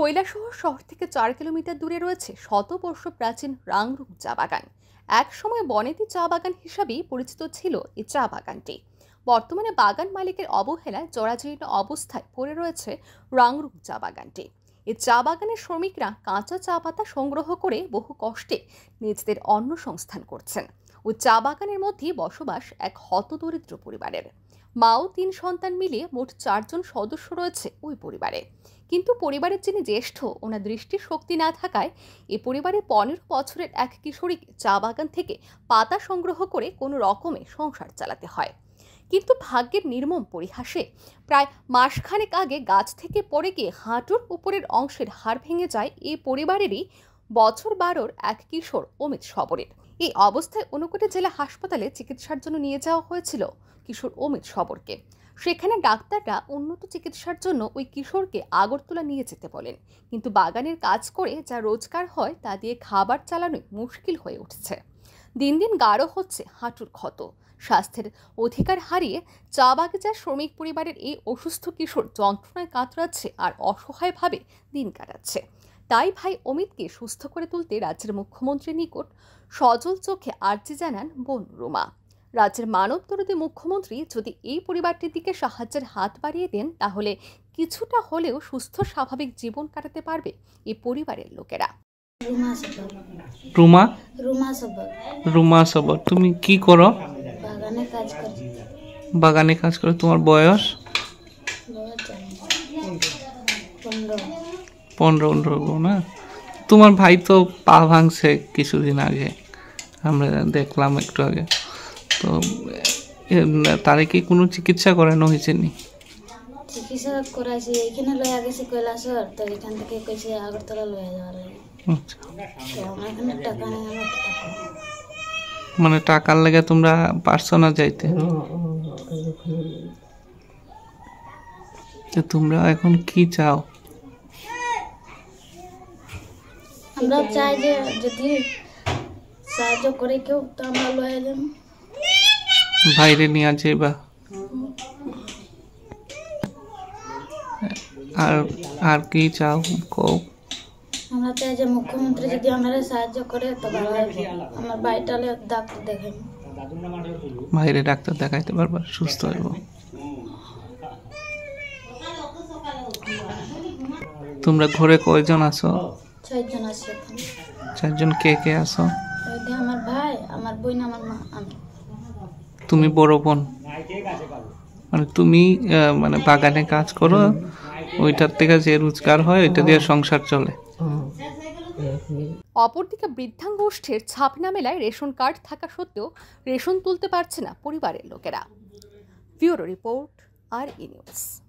কৈলাসহর শহর থেকে চার কিলোমিটার দূরে রয়েছে শতবর্ষ প্রাচীন রাংরুক চা বাগান একসময় বনেদি চা বাগান হিসাবেই পরিচিত ছিল এই চা বাগানটি বর্তমানে বাগান মালিকের অবহেলায় জরাজীর্ণ অবস্থায় পড়ে রয়েছে রাংরুক চা বাগানটি এই চা বাগানের শ্রমিকরা কাঁচা চা পাতা সংগ্রহ করে বহু কষ্টে নিজেদের অন্ন সংস্থান করছেন ও চা বাগানের মধ্যে বসবাস এক হতদরিদ্র পরিবারের মাও তিন সন্তান মিলিয়ে মোট চারজন সদস্য রয়েছে ওই পরিবারে কিন্তু পরিবারের যিনি জ্যেষ্ঠ ওনার দৃষ্টির শক্তি না থাকায় এ পরিবারে পনেরো বছরের এক কিশোরীকে চা বাগান থেকে পাতা সংগ্রহ করে কোনো রকমে সংসার চালাতে হয় কিন্তু ভাগ্যের নির্মম পরিহাসে প্রায় মাসখানেক আগে গাছ থেকে পড়ে গিয়ে হাঁটুর উপরের অংশের হাড় ভেঙে যায় এই পরিবারেরই বছর বারোর এক কিশোর অমিত সবরের এই অবস্থায় অনুকোটে জেলা হাসপাতালে চিকিৎসার জন্য নিয়ে যাওয়া হয়েছিল কিশোর অমিত সবরকে সেখানে ডাক্তাররা উন্নত চিকিৎসার জন্য ওই কিশোরকে আগরতলা নিয়ে যেতে বলেন কিন্তু বাগানের কাজ করে যা রোজগার হয় তা দিয়ে খাবার চালানোই মুশকিল হয়ে উঠছে দিন দিন গাঢ় হচ্ছে হাঁটুর ক্ষত স্বাস্থ্যের অধিকার হারিয়ে চা বাগিচার শ্রমিক পরিবারের এই অসুস্থ কিশোর যন্ত্রণায় কাতরাচ্ছে আর অসহায়ভাবে দিন কাটাচ্ছে তাই ভাই অমিতকে সুস্থ করে তুলতে রাজ্যের মুখ্যমন্ত্রীর নিকট সজল চোখে আর্জি জানান বোন রুমা রাজ্যের মানব তরুদী মুখ্যমন্ত্রী যদি এই পরিবারটির দিকে সাহায্যের হাত বাড়িয়ে দেন তাহলে কিছুটা হলেও সুস্থ স্বাভাবিক জীবন কাটাতে পারবে এই পরিবারের লোকেরা রুমা রুমা সবর তুমি কি করো বাগানে কাজ করো তোমার বয়স পনেরো পনেরো না তোমার ভাই তো পা ভাঙছে কিছুদিন আগে আমরা দেখলাম একটু আগে তো তারে কি কোনো চিকিৎসা করানো হয়েছে নি চিকিৎসা এখানে আচ্ছা। মানে টাকার লাগে তোমরা পারছো না যাইতে তোমরা এখন কি চাও আমরা চাই যে যদি সাহায্য করে কেউ তো আমরা লয়ে যাব বাইরে নিয়ে বা আর আর কি চাও কও আমরা চাই যে মুখ্যমন্ত্রী যদি আমাদের সাহায্য করে তো ভালো হবে আমার বাইটালে ডাক্তার দেখাই বাইরে ডাক্তার দেখাইতে পারবা সুস্থ হইব তোমরা ঘরে কয়জন আছো চারজন কে কে আছো আমার ভাই আমার তুমি বড় বোন মানে তুমি মানে বাগানে কাজ করো ওইটার থেকে যে রোজগার হয় ওইটা দিয়ে সংসার চলে অপরদিকে বৃদ্ধাঙ্গোষ্ঠের ছাপনা মেলায় রেশন কার্ড থাকা সত্ত্বেও রেশন তুলতে পারছে না পরিবারের লোকেরা ব্যুরো রিপোর্ট আর ই